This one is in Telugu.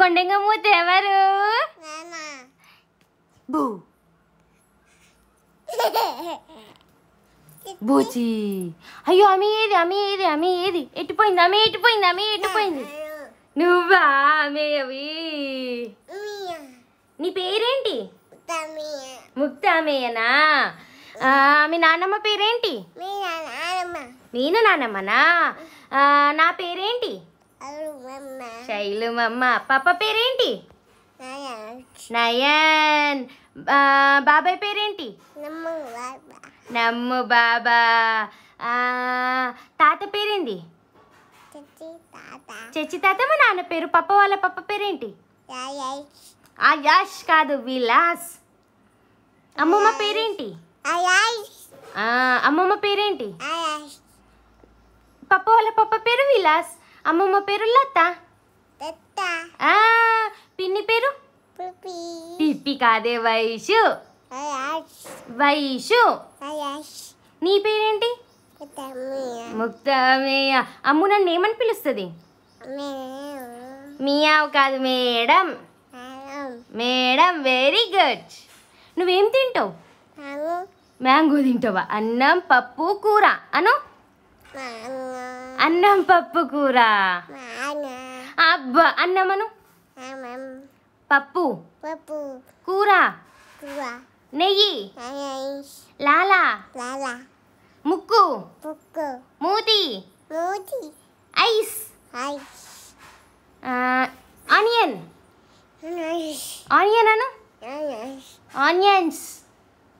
కొండంగ మూత ఎవరు బూ బూచి అయ్యో అమ్మి ఏది అమ్మి ఏది అమ్మి ఏది ఎట్టిపోయింది అమ్మి ఎట్టిపోయింది అమ్మి ఎట్టిపోయింది నువ్వా అమ్మేవి నీ పేరేంటి ముక్త అమ్మేయనా మీ నానమ్మ పేరేంటి మీనా నానమ్మనా నా పేరేంటి మమ్మ పాప పేరేంటి నయన్ బాబాయ్ పేరేంటి నమ్ము బాబా తాత పేరేంది చచ్చి తాత మా నాన్న పేరు పప్ప వాళ్ళ పప్ప పేరేంటి యాష్ కాదు విలాస్ అమ్మమ్మ పేరేంటి అమ్మమ్మ పేరేంటి పప్ప వాళ్ళ పప్ప పేరు విలాస్ అమ్మమ్మ పేరు లత పిన్ని పేరు పిప్పి కాదే వైషు వైషు నీ పేరేంటి ముక్తమేయ అమ్ము నన్ను ఏమని పిలుస్తుంది మీయావు కాదు మేడం మేడం వెరీ గుడ్ నువ్వేం తింటావు మ్యాంగో తింటావా అన్నం పప్పు కూర అను Annam papu kura. Mana? Abba, Annam anu? Annam. Papu. Papu. Kura. Kura. Neyi. Neyi. Lala. Lala. Muku. Muku. Moodi. Moodi. Ice. Ice. Uh, ah, onion. Onion. Onion anu? Onions. Onions.